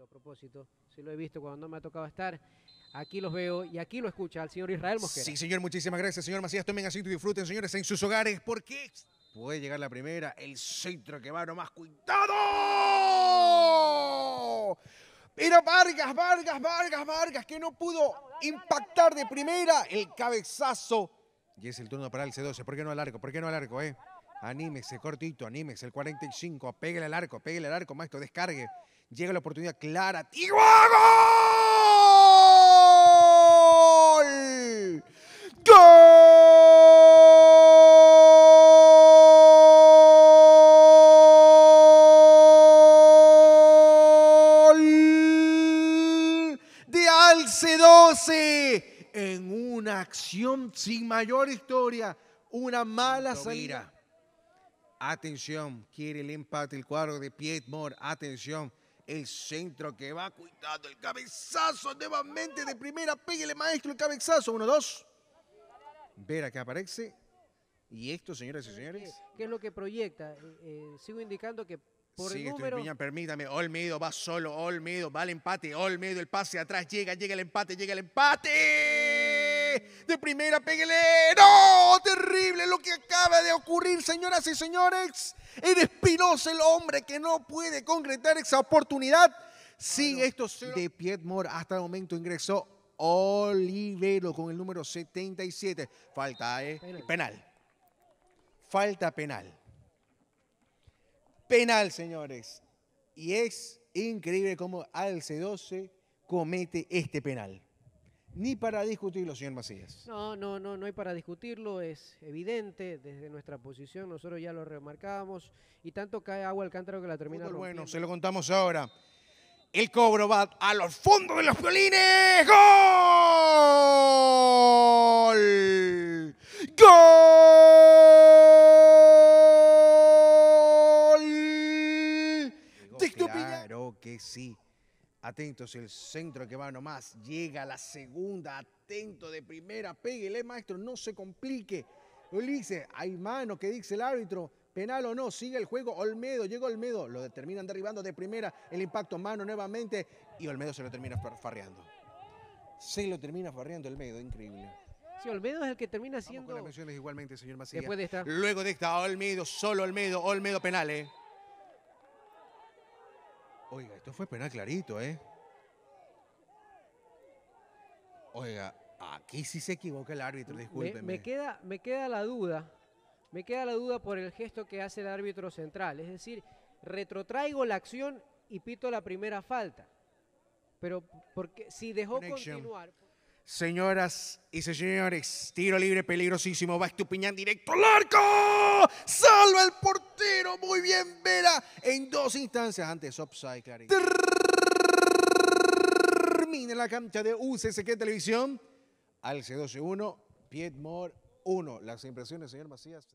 a propósito, si lo he visto cuando no me ha tocado estar. Aquí los veo y aquí lo escucha al señor Israel Mosquera. Sí, señor, muchísimas gracias, señor Macías. Tomen asiento y disfruten, señores, en sus hogares, porque puede llegar la primera, el centro que va nomás. ¡Cuidado! pero Vargas, Vargas, Vargas, Vargas, que no pudo impactar de primera el cabezazo. Y es el turno para el C12. ¿Por qué no al arco? ¿Por qué no al arco, eh? Anímese, cortito, anímese. El 45, pégale al arco, pégale al arco, maestro, descargue. Llega la oportunidad clara. ¡Y gol! ¡Gol! De Alce 12 en una acción sin mayor historia. Una mala salida. Atención, quiere el empate el cuadro de Piedmore. Atención, el centro que va. cuidando el cabezazo nuevamente de primera. Pégale, maestro, el cabezazo. Uno, dos. Vera que aparece. Y esto, señoras y señores. ¿Qué es lo que proyecta? Eh, eh, sigo indicando que por el número... permítame, Olmedo va solo, Olmedo va al empate, Olmedo el pase atrás, llega, llega el empate, llega el empate de primera, pégale. terrible lo que acaba de ocurrir, señoras y señores. el Espinosa, el hombre que no puede concretar esa oportunidad. Sí, estos esto de Piedmore hasta el momento ingresó Olivero con el número 77. Falta, eh, Penal. Falta penal. Penal, señores. Y es increíble cómo Alce 12 comete este penal ni para discutirlo, señor Macías. No, no, no, no hay para discutirlo, es evidente desde nuestra posición, nosotros ya lo remarcábamos y tanto cae agua al cántaro que la termina Fútbol, Bueno, se lo contamos ahora. El cobro va a los fondos de los violines. ¡Gol! ¡Gol! claro que sí. Atentos, el centro que va nomás, llega la segunda, atento de primera, péguele maestro, no se complique. Ulises, hay mano que dice el árbitro, penal o no, sigue el juego, Olmedo, llegó Olmedo, lo terminan derribando de primera, el impacto mano nuevamente y Olmedo se lo termina farreando. Se lo termina farreando Olmedo, increíble. Sí, Olmedo es el que termina siendo... igualmente, señor Macías. Luego de esta, Olmedo, solo Olmedo, Olmedo penal, ¿eh? Oiga, esto fue penal clarito, ¿eh? Oiga, aquí sí se equivoca el árbitro, discúlpeme. Me, queda, me queda la duda, me queda la duda por el gesto que hace el árbitro central. Es decir, retrotraigo la acción y pito la primera falta. Pero porque si dejó continuar, Señoras y señores, tiro libre peligrosísimo, va Estupiñán directo al arco. Salva el portero, muy bien Vera, en dos instancias antes offside, Claro. Termina la cancha de UCSK Televisión, al C12-1, Piedmore 1. Las impresiones, señor Macías.